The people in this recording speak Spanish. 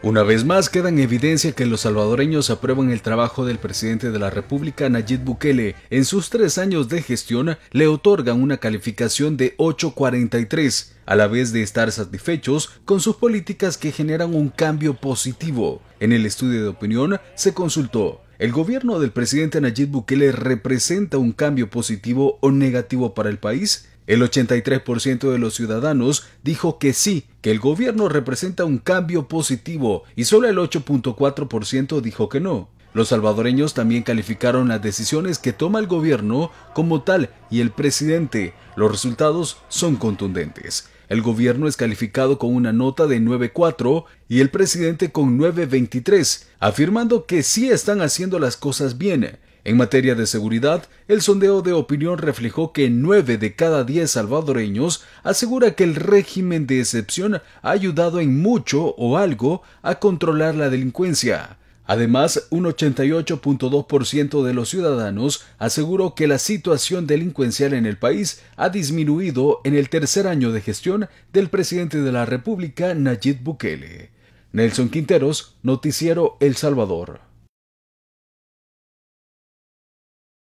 Una vez más queda en evidencia que los salvadoreños aprueban el trabajo del presidente de la República, Nayib Bukele. En sus tres años de gestión le otorgan una calificación de 843, a la vez de estar satisfechos con sus políticas que generan un cambio positivo. En el estudio de opinión se consultó el gobierno del presidente Nayib Bukele representa un cambio positivo o negativo para el país? El 83% de los ciudadanos dijo que sí, que el gobierno representa un cambio positivo y solo el 8.4% dijo que no. Los salvadoreños también calificaron las decisiones que toma el gobierno como tal y el presidente. Los resultados son contundentes. El gobierno es calificado con una nota de 9.4 y el presidente con 9.23, afirmando que sí están haciendo las cosas bien, en materia de seguridad, el sondeo de opinión reflejó que 9 de cada 10 salvadoreños asegura que el régimen de excepción ha ayudado en mucho o algo a controlar la delincuencia. Además, un 88.2% de los ciudadanos aseguró que la situación delincuencial en el país ha disminuido en el tercer año de gestión del presidente de la República, Nayib Bukele. Nelson Quinteros, Noticiero El Salvador.